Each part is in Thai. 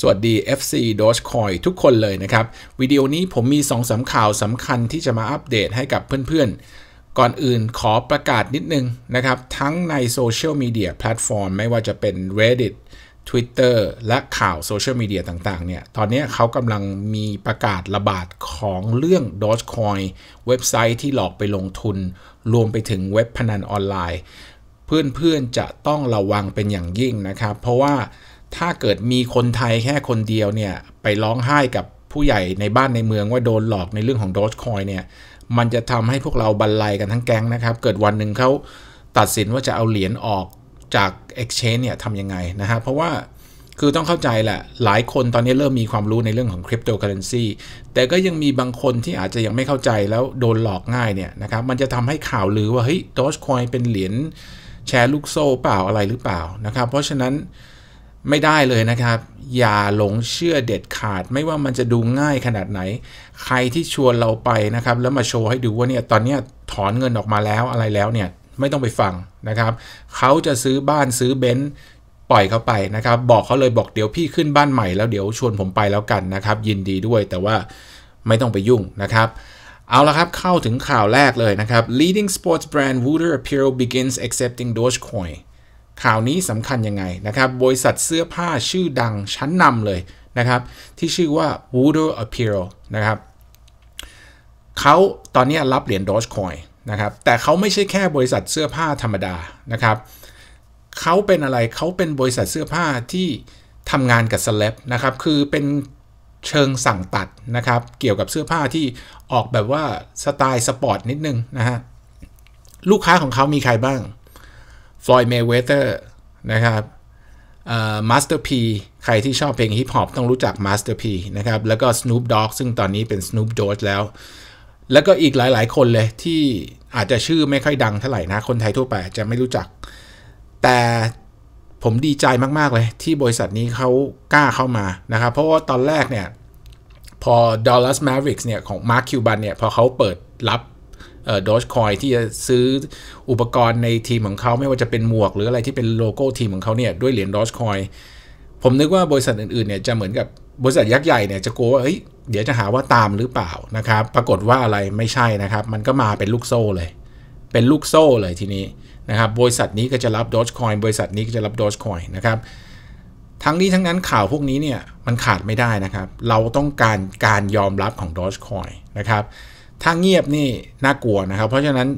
สวัสดี FC Dogecoin ทุกคนเลยนะครับ วิดีโอนี้ผมมี2อสาข่าวสำคัญที่จะมาอัปเดตให้กับเพื่อนๆ ก่อนอื่นขอประกาศนิดนึงนะครับ ทั้งในโซเชียลมีเดียแพลตฟอร์มไม่ว่าจะเป็น Reddit Twitter และข่าวโซเชียลมีเดียต่าง ๆ เนี่ย ตอนนี้เขากำลังมีประกาศระบาดของเรื่อง Dogecoin เว็บไซต์ที่หลอกไปลงทุน รวมไปถึงเว็บพนันออนไลน์ เพื่อนๆ จะต้องระวังเป็นอย่างยิ่งนะครับ เพราะว่าถ้าเกิดมีคนไทยแค่คนเดียวเนี่ยไปร้องไห้กับผู้ใหญ่ในบ้านในเมืองว่าโดนหลอกในเรื่องของ g e จคอยเนี่ยมันจะทำให้พวกเราบรรลัยกันทั้งแก๊งนะครับเกิดวันหนึ่งเขาตัดสินว่าจะเอาเหรียญออกจาก Exchange เนี่ยทำยังไงนะฮะเพราะว่าคือต้องเข้าใจแหละหลายคนตอนนี้เริ่มมีความรู้ในเรื่องของคริปโตเคอเรนซีแต่ก็ยังมีบางคนที่อาจจะยังไม่เข้าใจแล้วโดนหลอกง่ายเนี่ยนะครับมันจะทำให้ข่าวลือว่าเฮ้ยดอจคอยเป็นเหรียญแชร์ลูกโซ่เปล่าอะไรหรือเปล่านะครับ เพราะฉะนั้นไม่ได้เลยนะครับ อย่าหลงเชื่อเด็ดขาดไม่ว่ามันจะดูง่ายขนาดไหน ใครที่ชวนเราไปนะครับแล้วมาโชว์ให้ดูว่าเนี่ยตอนนี้ถอนเงินออกมาแล้วอะไรแล้วเนี่ยไม่ต้องไปฟังนะครับเขาจะซื้อบ้านซื้อเบนซ์ปล่อยเขาไปนะครับบอกเขาเลยบอกเดี๋ยวพี่ขึ้นบ้านใหม่แล้วเดี๋ยวชวนผมไปแล้วกันนะครับยินดีด้วยแต่ว่าไม่ต้องไปยุ่งนะครับเอาละครับเข้าถึงข่าวแรกเลยนะครับ leading sports brand Wooter Apparel begins accepting Dogecoin ข่าวนี้สำคัญยังไงนะครับ บริษัทเสื้อผ้าชื่อดังชั้นนำเลยนะครับที่ชื่อว่า w o o d e r Apparel นะครับเขาตอนนี้รับเหรียญดอ g คอยนะครับ แต่เขาไม่ใช่แค่บริษัทเสื้อผ้าธรรมดานะครับเขาเป็นอะไรเขาเป็นบริษัทเสื้อผ้าที่ทำงานกับเซเลบนะครับคือเป็นเชิงสั่งตัดนะครับเกี่ยวกับเสื้อผ้าที่ออกแบบว่า สไตล์สปอร์ตนิดนึงนะฮะลูกค้าของเขามีใครบ้างฟลอยด์เมเวเตอร์นะครับมาสเตอร์พีใครที่ชอบเพลงฮิปฮอปต้องรู้จักมาสเตอร์พีนะครับ แล้วก็ Snoop Dogg ซึ่งตอนนี้เป็น Snoop Dogg แล้ว แล้วก็อีกหลายๆ คนเลยที่อาจจะชื่อไม่ค่อยดังเท่าไหร่นะ คนไทยทั่วไปจะไม่รู้จัก แต่ผมดีใจมากๆเลยที่บริษัทนี้เขากล้าเข้ามานะครับ เพราะว่าตอนแรกเนี่ยพอ Dallas Mavericks เนี่ยของ Mark Cuban เนี่ยพอเขาเปิดรับดอชคอยที่จะซื้ออุปกรณ์ในทีมของเขาไม่ว่าจะเป็นหมวก หรืออะไรที่เป็นโลโก้ทีมของเขาเนี่ยด้วยเหรียญดอชคอยผมนึกว่าบริษัทอื่นๆเนี่ยจะเหมือนกับบริษัทยักษ์ใหญ่เนี่ยจะกลัวว่าเฮ้ยเดี๋ยวจะหาว่าตามหรือเปล่านะครับ ปรากฏว่าอะไรไม่ใช่นะครับมันก็มาเป็นลูกโซ่เลย เป็นลูกโซ่เลยทีนี้นะครับ บริษัทนี้ก็จะรับดอชคอยบริษัทนี้ก็จะรับดอชคอยนะครับทั้งนี้ทั้งนั้นข่าวพวกนี้เนี่ยมันขาดไม่ได้นะครับ เราต้องการการยอมรับของดอชคอยนะครับถ้าเงียบนี่น่ากลัวนะครับ เพราะฉะนั้น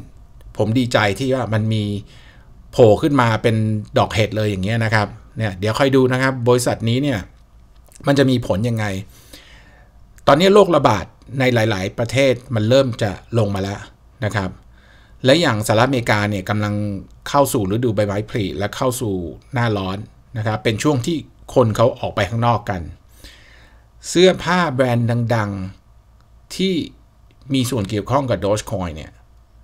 ผมดีใจที่ว่ามันมีโผล่ขึ้นมาเป็นดอกเห็ดเลยอย่างเงี้ยนะครับ เนี่ยเดี๋ยวค่อยดูนะครับ บริษัทนี้เนี่ยมันจะมีผลยังไง ตอนนี้โรคระบาดในหลาย ๆ ประเทศมันเริ่มจะลงมาแล้วนะครับ และอย่างสหรัฐอเมริกาเนี่ยกำลังเข้าสู่ฤดูใบไม้ผลิและเข้าสู่หน้าร้อนนะครับเป็นช่วงที่คนเขาออกไปข้างนอกกัน เสื้อผ้าแบรนด์ดัง ๆ ที่มีส่วนเกี่ยวข้องกับ Dogecoin เนี่ย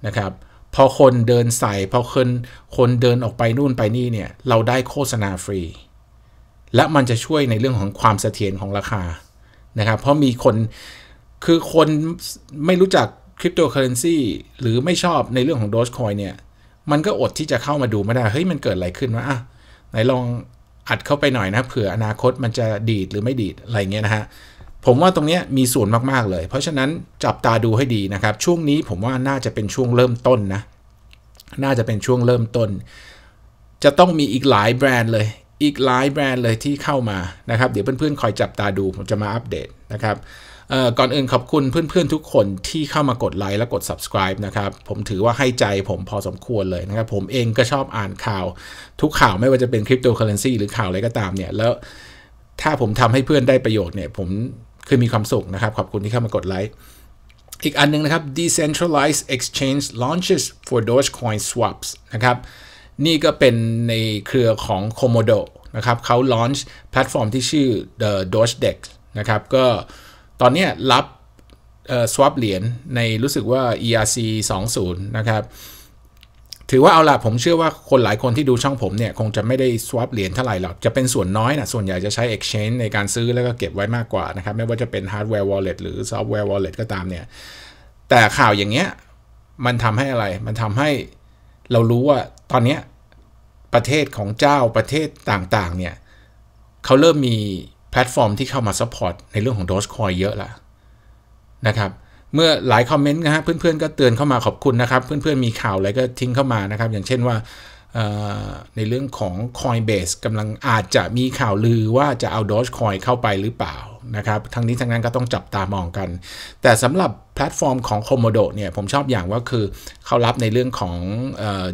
นะครับ พอคนเดินใส่พอคนคนเดินออกไป นู่นไปนี่เนี่ยเราได้โฆษณาฟรี และมันจะช่วยในเรื่องของความเสถียรของราคานะครับเพราะมีคนคือคนไม่รู้จักคริปโตเคอเรนซีหรือไม่ชอบในเรื่องของ g e จคอยเนี่ย มันก็อดที่จะเข้ามาดูไม่ได้ เฮ้ย มันเกิดอะไรขึ้นวะอ่ะไหนลองอัดเข้าไปหน่อยนะเผื่ออนาคตมันจะดีดหรือไม่ดีดอะไรเงี้ยนะฮะผมว่าตรงนี้มีส่วนมากๆเลย เพราะฉะนั้นจับตาดูให้ดีนะครับช่วงนี้ผมว่าน่าจะเป็นช่วงเริ่มต้นนะน่าจะเป็นช่วงเริ่มต้น จะต้องมีอีกหลายแบรนด์เลย อีกหลายแบรนด์เลยที่เข้ามานะครับเดี๋ยวเพื่อนๆคอยจับตาดูผมจะมาอัปเดตนะครับก่อนอื่นขอบคุณเพื่อนๆ ทุกคนที่เข้ามากดไลค์และกด subscribe นะครับผมถือว่าให้ใจผมพอสมควรเลยนะครับผมเองก็ชอบอ่านข่าวทุกข่าวไม่ว่าจะเป็นคริปโตเคอเรนซีหรือข่าวอะไรก็ตามเนี่ย แล้วถ้าผมทำให้เพื่อนได้ประโยชน์เนี่ย ผมคือมีความสุขนะครับ ขอบคุณที่เข้ามากดไลค์อีกอันนึงนะครับ decentralized exchange launches for Dogecoin swaps นะครับนี่ก็เป็นในเครือของ c o m o d o นะครับเขา launch แพลตฟอร์มที่ชื่อ the Dogedex นะครับก็ตอนนี้รับ swap เหรียญในรู้สึกว่า ERC 20 นะครับถือว่าเอาละผมเชื่อว่าคนหลายคนที่ดูช่องผมเนี่ย คงจะไม่ได้ swap เหรียญเท่าไหร่หรอกจะเป็นส่วนน้อยนะส่วนใหญ่จะใช้ exchange ในการซื้อแล้วก็เก็บไว้มากกว่านะครับ ไม่ว่าจะเป็น hardware wallet หรือ software wallet ก็ตามเนี่ย แต่ข่าวอย่างเงี้ยมันทำให้อะไรมันทำให้เรารู้ว่าตอนเนี้ประเทศของเจ้าประเทศต่างๆเนี่ยเขาเริ่มมีแพลตฟอร์มที่เข้ามาซัพพอร์ตในเรื่องของ Dogecoin เยอะละนะครับเมื่อหลายคอมเมนต์นะฮะเพื่อนๆก็เตือนเข้ามาขอบคุณนะครับเพื่อนๆมีข่าวอะไรก็ทิ้งเข้ามานะครับอย่างเช่นว่าในเรื่องของ Coinbase กำลังอาจจะมีข่าวลือว่าจะเอา Dogecoin เข้าไปหรือเปล่านะครับทั้งนี้ทั้งนั้นก็ต้องจับตามองกัน แต่สำหรับแพลตฟอร์มของ k o โมโดเนี่ยผมชอบอย่างว่าคือเข้ารับในเรื่องของ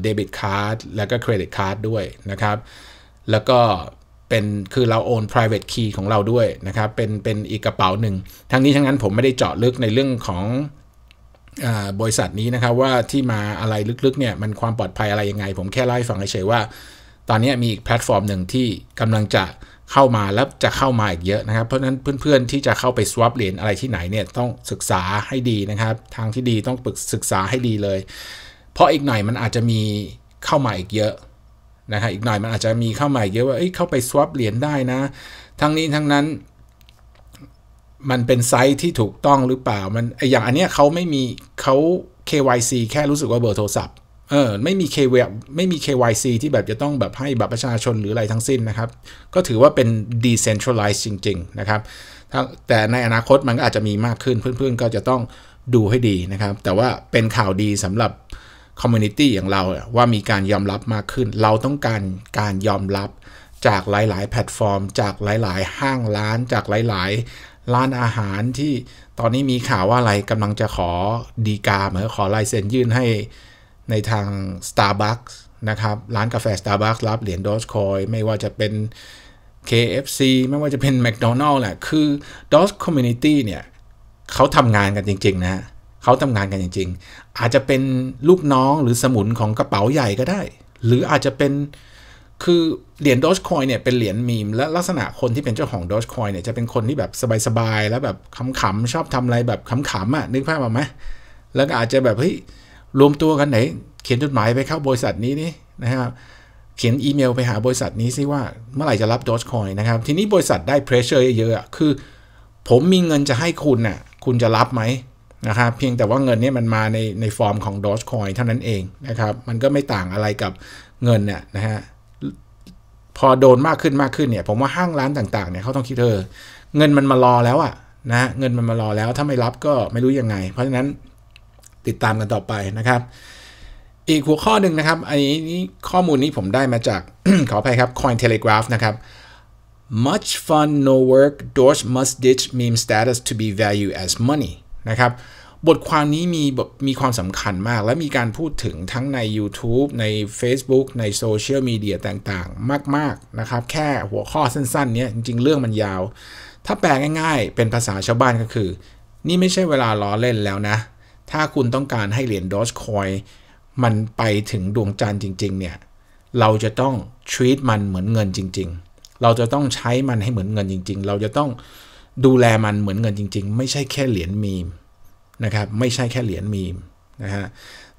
เดบิตการ์ดและก็เครดิตการ์ดด้วยนะครับ แล้วก็เป็นคือเราโอน private key ของเราด้วยนะครับเป็นเป็นอีกกระเป๋าหนึ่งทั้งนี้ทั้งนั้นผมไม่ได้เจาะลึกในเรื่องของบริษัทนี้นะครับว่าที่มาอะไรลึกๆเนี่ยมันความปลอดภัยอะไรยังไง ผมแค่เล่าให้ฟังเฉยๆว่า ตอนนี้มีอีกแพลตฟอร์มหนึ่งที่กำลังจะเข้ามาแล้วจะเข้ามาอีกเยอะนะครับเพราะฉะนั้นเพื่อนๆที่จะเข้าไป swap เหรียญอะไรที่ไหนเนี่ยต้องศึกษาให้ดีนะครับทางที่ดีต้องปรึกศึกษาให้ดีเลย เพราะอีกหน่อยมันอาจจะมีเข้ามาอีกเยอะนะับอีกหน่อยมันอาจจะมีเข้ามาเยอะว่าเอ้ยเข้าไปสวอปเหรียญได้นะ ทั้งนี้ทั้งนั้น มันเป็นไซต์ที่ถูกต้องหรือเปล่ามันอย่างอันเนี้ยเขาไม่มีเขา KYC แค่รู้สึกว่าเบอร์โทรศัพท์เออไม่มี K ไม่มี KYC ที่แบบจะต้องแบบให้บัตรประชาชนหรืออะไรทั้งสิ้นนะครับก็ถือว่าเป็น decentralized จริงๆนะครับแต่ในอนาคตมันก็อาจจะมีมากขึ้นเพื่อนๆ ก็จะต้องดูให้ดีนะครับแต่ว่าเป็นข่าวดีสำหรับคอมมูนิตี้อย่างเราว่ามีการยอมรับมากขึ้นเราต้องการการยอมรับจากหลายๆ แพลตฟอร์มจากหลาย ๆ ห้างร้านจากหลายๆร้านอาหารที่ตอนนี้มีข่าวว่าอะไรกำลังจะขอดีกาเหมือนขอลายเซ็นยื่นให้ในทาง Starbucks นะครับร้านกาแฟ Starbucks รับเหรียญดอ g คอยไม่ว่าจะเป็น KFC ไม่ว่าจะเป็น McDonald's แหละคือ Doge Community เนี่ยเขาทำงานกันจริง ๆ นะเขาทำงานกันจริงๆ อาจจะเป็นลูกน้องหรือสมุนของกระเป๋าใหญ่ก็ได้ หรืออาจจะเป็น คือเหรียญดอชคอยเนี่ยเป็นเหรียญมีม และลักษณะคนที่เป็นเจ้าของดอชคอยเนี่ยจะเป็นคนที่แบบสบายๆ แล้วแบบขำๆชอบทำอะไรแบบขำๆอ่ะ นึกภาพออกไหมแล้วก็อาจจะแบบเฮ้ยรวมตัวกันไหน เขียนจดหมายไปเข้าบริษัทนี้นี่นะครับ เขียนอีเมล ไปหาบริษัทนี้ซิว่าเมื่อไหร่จะรับดอชคอยนะครับ ทีนี้บริษัทได้เพรสเชอร์เยอะๆคือ ผมมีเงินจะให้คุณนะ่ะ คุณจะรับไหมนะครับเพียงแต่ว่าเงินนี่มันมาในในฟอร์มของดอจคอยเท่านั้นเองนะครับ มันก็ไม่ต่างอะไรกับเงินเนี่ยนะฮะพอโดนมากขึ้นมากขึ้นเนี่ยผมว่าห้างร้านต่างๆเนี่ยเขาต้องคิดเธอ เงินมันมารอแล้วอะนะเงินมันมารอแล้ว ถ้าไม่รับก็ไม่รู้ยังไง เพราะฉะนั้นติดตามกันต่อไปนะครับ อีกหัวข้อหนึ่งนะครับ อันนี้ข้อมูลนี้ผมได้มาจากขออภัยครับ Coin Telegraph นะครับ much fun no work Doge must ditch meme status to be value as money นะครับบทความนี้มีแบบมีความสำคัญมาก และมีการพูดถึงทั้งใน YouTube ใน Facebook ในโซเชียลมีเดียต่างๆ มาก ๆ นะครับ แค่หัวข้อสั้น ๆ เนี้ย จริง ๆ เรื่องมันยาว ถ้าแปลง่าย ๆ เป็นภาษาชาวบ้านก็คือ นี่ไม่ใช่เวลาล้อเล่นแล้วนะ ถ้าคุณต้องการให้เหรียญดอชคอยมันไปถึงดวงจันทร์จริง ๆ เนี่ย เราจะต้อง treat มันเหมือนเงินจริงๆ เราจะต้องใช้มันให้เหมือนเงินจริง ๆ เราจะต้องดูแลมันเหมือนเงินจริงๆไม่ใช่แค่เหรียญมีมนะครับไม่ใช่แค่เหรียญมีมนะฮะ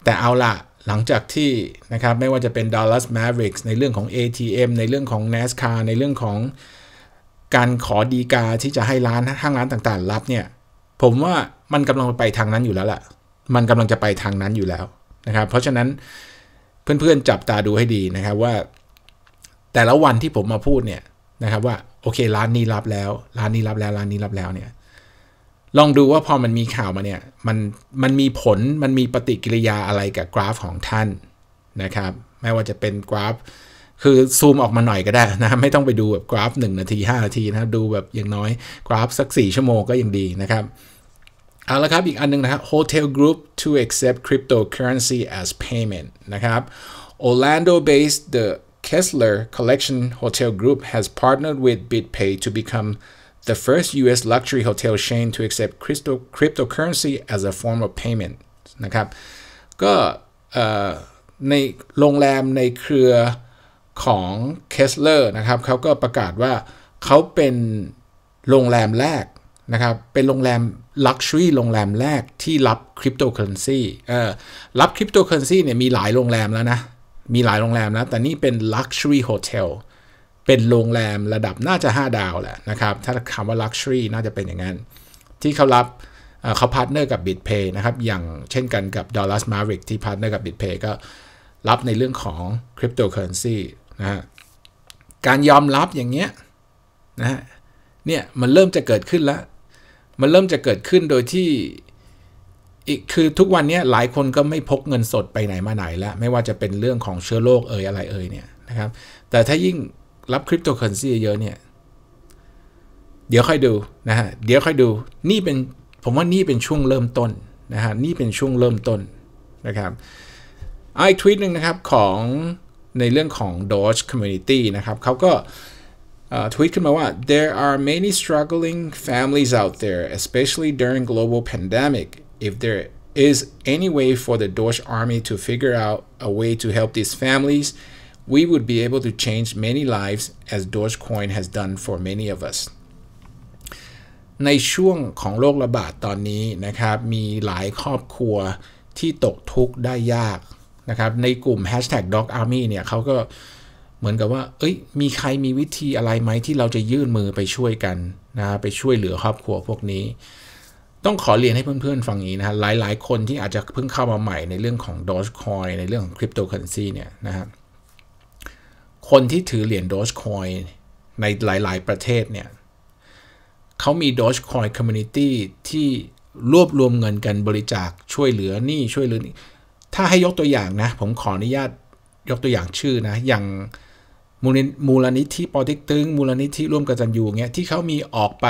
แต่เอาละหลังจากที่นะครับไม่ว่าจะเป็น Dallas Mavericks ในเรื่องของ ATM ในเรื่องของ NASCAR ในเรื่องของการขอดีกาที่จะให้ร้านห้างร้านต่างๆ รับเนี่ยผมว่ามันกำลังไปทางนั้นอยู่แล้วล่ะ มันกำลังจะไปทางนั้นอยู่แล้วนะครับเพราะฉะนั้นเพื่อนๆจับตาดูให้ดีนะครับว่า แต่ละวันที่ผมมาพูดเนี่ยนะครับว่า โอเคร้านนี้รับแล้วร้านนี้รับแล้ว ร้านนี้รับแล้วเนี่ยลองดูว่าพอมันมีข่าวมาเนี่ย มัน มันมีผล มันมีปฏิกิริยาอะไรกับกราฟของท่านนะครับ ไม่ว่าจะเป็นกราฟ คือซูมออกมาหน่อยก็ได้นะไม่ต้องไปดูแบบกราฟ 1 นาที 5 นาทีนะดูแบบอย่างน้อยกราฟสัก 4 ชั่วโมงก็ยังดีนะครับ เอาละครับอีกอันนึงนะครับ Hotel Group to accept cryptocurrency as payment นะครับ Orlando based the Kessler Collection Hotel Group has partnered with BitPay to become the first U.S. luxury hotel chain to accept crypto cryptocurrency as a form of payment นะครับก็ในโรงแรมในเครือของเคสเลอร์นะครับเขาก็ประกาศว่าเขาเป็นโรงแรมแรกนะครับ เป็นโรงแรมลักชัวรี่โรงแรมแรกที่รับคริปโตเคอเรนซีเอ่อรับคริปโตเคอเรนซีเนี่ยมีหลายโรงแรมแล้วนะ มีหลายโรงแรมแล้วแต่นี่เป็น luxury hotel เเป็นโรงแรมระดับน่าจะ 5 ดาวแหละนะครับ ถ้าคำว่า Luxury น่าจะเป็นอย่างนั้น ที่เขารับเขาพาร์ทเนอร์กับ BitPay นะครับ อย่างเช่นกันกับ Dallas Maverick ที่พาร์ทเนอร์กับ BitPay ก็รับในเรื่องของ Cryptocurrency นะฮะการยอมรับอย่างเงี้ยนะฮะเนี่ยมันเริ่มจะเกิดขึ้นแล้ว มันเริ่มจะเกิดขึ้นโดยที่ อีกคือทุกวันนี้หลายคนก็ไม่พกเงินสดไปไหนมาไหนแล้ว ไม่ว่าจะเป็นเรื่องของเชื้อโรคเอ่ยอะไรเอ่ยเนี่ยนะครับ แต่ถ้ายิ่งรับคริปโตเคอเรนซีเยอะเนี่ยเดี๋ยวค่อยดูนะฮะเดี๋ยวค่อยดูนี่เป็นผมว่านี่เป็นช่วงเริ่มต้นนะฮะนี่เป็นช่วงเริ่มต้นนะครับอีกทวีตหนึ่งนะครับของในเรื่องของ Doge Community นะครับเขาก็ทวีตขึ้นมาว่า there are many struggling families out there especially during global pandemic if there is any way for the Doge army to figure out a way to help these families we would be able to change many lives as Dogecoin has done for many of us ในช่วงของโรคระบาดตอนนี้นะครับ มีหลายครอบครัวที่ตกทุกข์ได้ยากนะครับ ในกลุ่ม hashtag dog army เนี่ยเขาก็เหมือนกับว่า เอ้ย มีใครมีวิธีอะไรไหมที่เราจะยื่นมือไปช่วยกันนะไปช่วยเหลือครอบครัวพวกนี้ ต้องขอเรียนให้เพื่อนๆฟังนี้นะฮะหลาย ๆคนที่อาจจะเพิ่งเข้ามาใหม่ในเรื่องของ Dogecoin ในเรื่องของคริปโตเค r r e นซีเนี่ยนะครับคนที่ถือเหรียญ g e c คอยในหลายๆ ประเทศเนี่ยเขามี o g e คอยคอมมูนิตี้ที่รวบรวมเงินกันบริจาคช่วยเหลือนี่ช่วยเหลือนี่ ถ้าให้ยกตัวอย่างนะผมขออนุญาตยกตัวอย่างชื่อนะอย่างมูลมลนิธิปอติกตึง มูลนิธิร่วมกันจันยูเงี้ยที่เขามีออกไป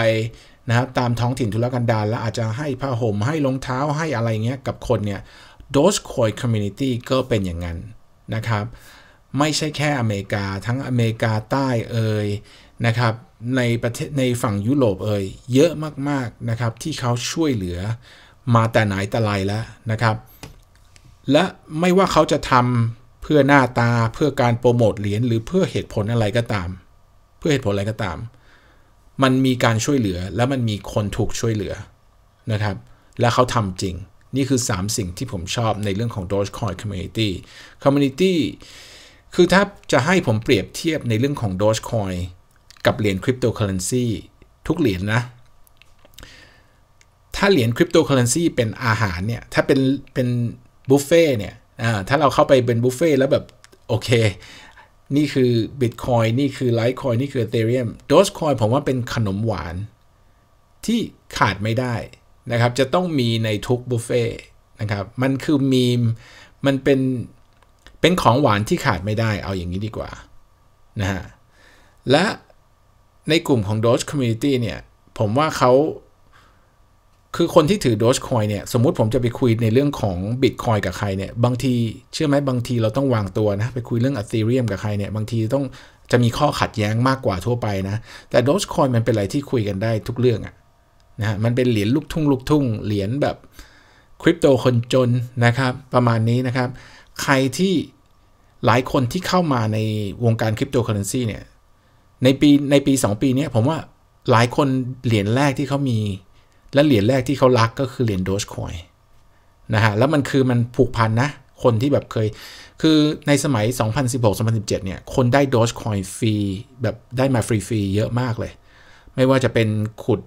นะครับตามท้องถิ่นทุรกันดารแล้วอาจจะให้ผ้าห่มให้รองเท้าให้อะไรเงี้ยกับคนเนี่ยโดสคอยคอมมูนิตี้ก็เป็นอย่างนั้นนะครับไม่ใช่แค่อเมริกาทั้งอเมริกาใต้เอ่ยนะครับ ในประเทศในฝั่งยุโรปเอ่ยเยอะมากๆนะครับ ที่เขาช่วยเหลือมาแต่ไหนแต่ไรแล้วนะครับ และไม่ว่าเขาจะทำเพื่อหน้าตาเพื่อการโปรโมทเหรียญหรือเพื่อเหตุผลอะไรก็ตาม เพื่อเหตุผลอะไรก็ตาม มันมีการช่วยเหลือ และมันมีคนถูกช่วยเหลือนะครับ และเขาทำจริง นี่คือ 3 สิ่งที่ผมชอบในเรื่องของ Dogecoin Community Community คือถ้าจะให้ผมเปรียบเทียบในเรื่องของ Dogecoin กับเหรียญคริปโตเคอเรนซีทุกเหรียญนนะถ้าเหรียญคริปโตเคอเรนซีเป็นอาหารเนี่ย ถ้าเป็นเป็นบุฟเฟ่เนี่ยถ้าเราเข้าไปเป็นบุฟเฟ่แล้วแบบ โอเค นี่คือ Bitcoin นี่คือ Litecoin นี่คือ Ethereum Dogecoin ผมว่าเป็นขนมหวาน ที่ขาดไม่ได้นะครับจะต้องมีในทุกบุฟเฟ่นะครับมันคือมีมมันเป็นเป็นของหวานที่ขาดไม่ได้เอาอย่างนี้ดีกว่านะฮะและในกลุ่มของ Doge Community เนี่ยผมว่าเขาคือคนที่ถือ Doge Coin เนี่ยสมมุติผมจะไปคุยในเรื่องของ Bitcoin กับใครเนี่ยบางทีเชื่อไหมบางทีเราต้องวางตัวนะไปคุยเรื่อง Ethereum กับใครเนี่ยบางทีต้องจะมีข้อขัดแย้งมากกว่าทั่วไปนะ แต่ Doge Coin มันเป็นอะไรที่คุยกันได้ทุกเรื่องอะนะฮะมันเป็นเหรียญลูกทุ่งลูกทุ่งเหรียญแบบคริปโตคนจนนะครับ ประมาณนี้นะครับใครที่หลายคนที่เข้ามาในวงการคริปโตเคอเรนซีเนี่ยในปีในปี 2 ปีนี้ผมว่าหลายคนเหรียญแรกที่เขามีและเหรียญแรกที่เขารักก็คือเหรียญโดชคอยนะฮะแล้วมันคือมันผูกพันนะ คนที่แบบเคยคือในสมัย 2016-2017เนี่ยคนได้โดชคอยฟรีแบบได้มาฟรีๆเยอะมากเลยไม่ว่าจะเป็นขุด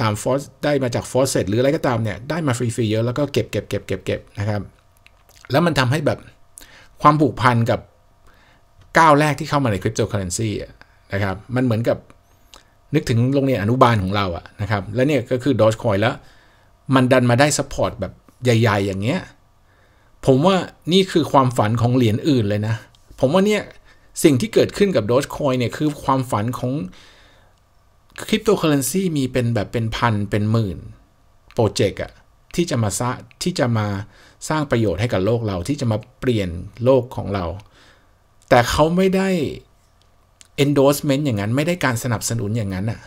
ตามฟอสได้มาจากฟอสเซตหรืออะไรก็ตามเนี่ยได้มาฟรีๆเยอะแล้วก็เก็บเก็บเก็บเก็บเก็บนะครับแล้วมันทำให้แบบความผูกพันกับก้าวแรกที่เข้ามาในคริปโตเคอเรนซีนะครับ มันเหมือนกับนึกถึงโรงเรียนอนุบาลของเราอะนะครับแล้วเนี่ยก็คือดอจคอยแล้ว มันดันมาได้สปอร์ตแบบใหญ่ๆ อย่างเงี้ย ผมว่านี่คือความฝันของเหรียญอื่นเลยนะ ผมว่าเนี่ยสิ่งที่เกิดขึ้นกับดอจคอยเนี่ยคือความฝันของคริปโตเคอเรนซีมีเป็นแบบเป็นพันเป็นหมื่นโปรเจกต์อะที่จะมาซะที่จะมาสร้างประโยชน์ให้กับโลกเราที่จะมาเปลี่ยนโลกของเรา แต่เขาไม่ได้ endorsement อย่างนั้นไม่ได้การสนับสนุนอย่างนั้นะ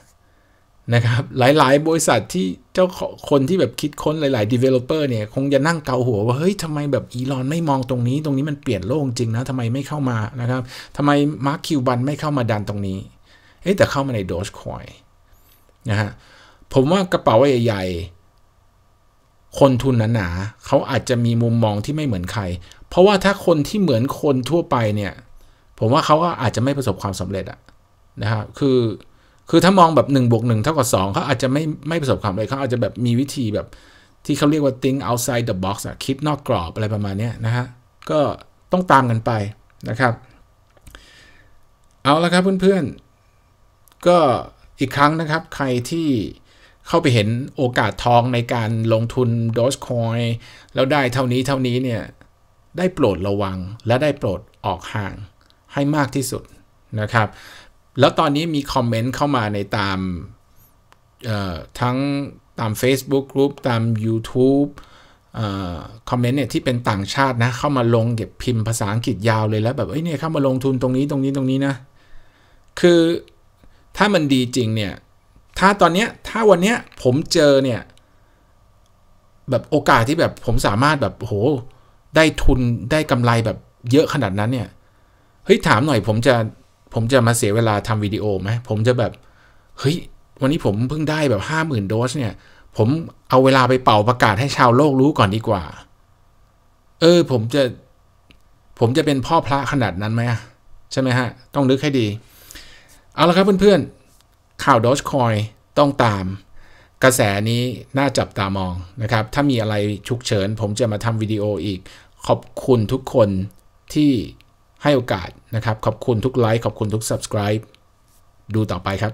นะครับหลายๆ บริษัทที่เจ้าคนที่แบบคิดค้นหลาย ๆ developer เนี่ยคงจะนั่งเกาหัวว่าเฮ้ยทำไมแบบอีลอนไม่มองตรงนี้ตรงนี้มันเปลี่ยนโลกจริงนะทำไมไม่เข้ามานะครับทำไมมาร์คคิวบันไม่เข้ามาดันตรงนี้ เอ๊แต่เข้ามาในโดชคอยนะฮะผมว่ากระเป๋าใหญ่ๆคนทุนหนาๆเขาอาจจะมีมุมมองที่ไม่เหมือนใคร เพราะว่าถ้าคนที่เหมือนคนทั่วไปเนี่ย ผมว่าเขาก็อาจจะไม่ประสบความสำเร็จอะนะครับคือคือถ้ามองแบบ1นบวกหเท่ากับงเขาอาจจะไม่ไม่ประสบความสำเร็จเขาอาจจะแบบมีวิธีแบบ ที่เขาเรียกว่า think outside the box อะคิดนอกกรอบอะไรประมาณนี้นะฮะก็ต้องตามกันไปนะครับเอาละครับเพื่อนๆก็อีกครั้งนะครับใครที่เข้าไปเห็นโอกาสทองในการลงทุนดอสคอยแล้วได้เท่านี้เท่านี้เนี่ย ได้โปรดระวังและได้โปรดออกห่างให้มากที่สุดนะครับ แล้วตอนนี้มีคอมเมนต์เข้ามาในตามทั้งตาม Facebook Group ตาม YouTube คอมเมนต์เนี่ย ที่เป็นต่างชาตินะ เข้ามาลงเก็บพิมพ์ภาษาอังกฤษยาวเลยแล้ว แบบ เอ้ยเนี่ยเข้ามาลงทุนตรงนี้ตรงนี้ตรงนี้นะคือถ้ามันดีจริงเนี่ยถ้าตอนเนี้ย ถ้าวันเนี้ย ผมเจอเนี่ย แบบโอกาสที่แบบ ผมสามารถแบบโหได้ทุนได้กำไรแบบเยอะขนาดนั้น เนี่ยเฮ้ยถามหน่อย ผมจะ ผมจะมาเสียเวลาทำวิดีโอไหม ผมจะแบบเฮ้ยวันนี้ผมเพิ่งได้แบบห้าหมื่นโดสเนี่ย ผมเอาเวลาไปเป่าประกาศให้ชาวโลกรู้ก่อนดีกว่า เออผมจะ ผมจะเป็นพ่อพระขนาดนั้นไหมใช่ไหมฮะ ต้องนึกให้ดี เอาละครับเพื่อนๆข่าวดอชคอยต้องตามกระแสนี้น่าจับตามองนะครับ ถ้ามีอะไรฉุกเฉินผมจะมาทำวิดีโออีก ขอบคุณทุกคนที่ให้โอกาสนะครับ ขอบคุณทุกไลค์ขอบคุณทุก Subscribe ดูต่อไปครับ